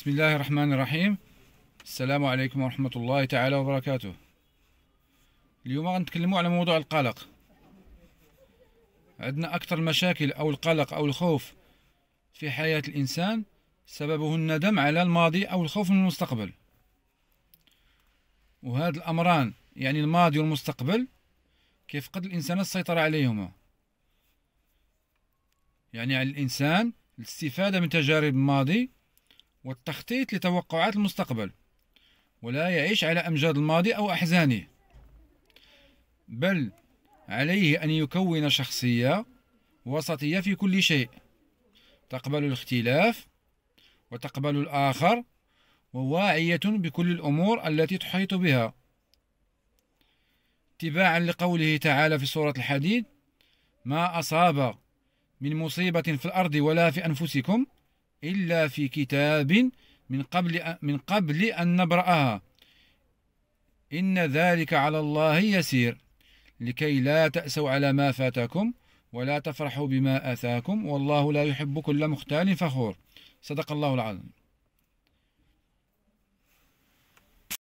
بسم الله الرحمن الرحيم السلام عليكم ورحمة الله تعالى وبركاته اليوم غنتكلموا على موضوع القلق عندنا أكثر المشاكل أو القلق أو الخوف في حياة الإنسان سببه الندم على الماضي أو الخوف من المستقبل وهذا الأمران يعني الماضي والمستقبل كيف قد الإنسان السيطرة عليهما يعني على الإنسان الاستفادة من تجارب الماضي والتخطيط لتوقعات المستقبل ولا يعيش على أمجاد الماضي أو أحزانه بل عليه أن يكون شخصية وسطية في كل شيء تقبل الاختلاف وتقبل الآخر وواعية بكل الأمور التي تحيط بها اتباعا لقوله تعالى في سورة الحديد ما أصاب من مصيبة في الأرض ولا في أنفسكم إلا في كتاب من قبل من قبل أن نبرأها إن ذلك على الله يسير لكي لا تأسوا على ما فاتكم ولا تفرحوا بما آتاكم والله لا يحب كل مختال فخور صدق الله العظيم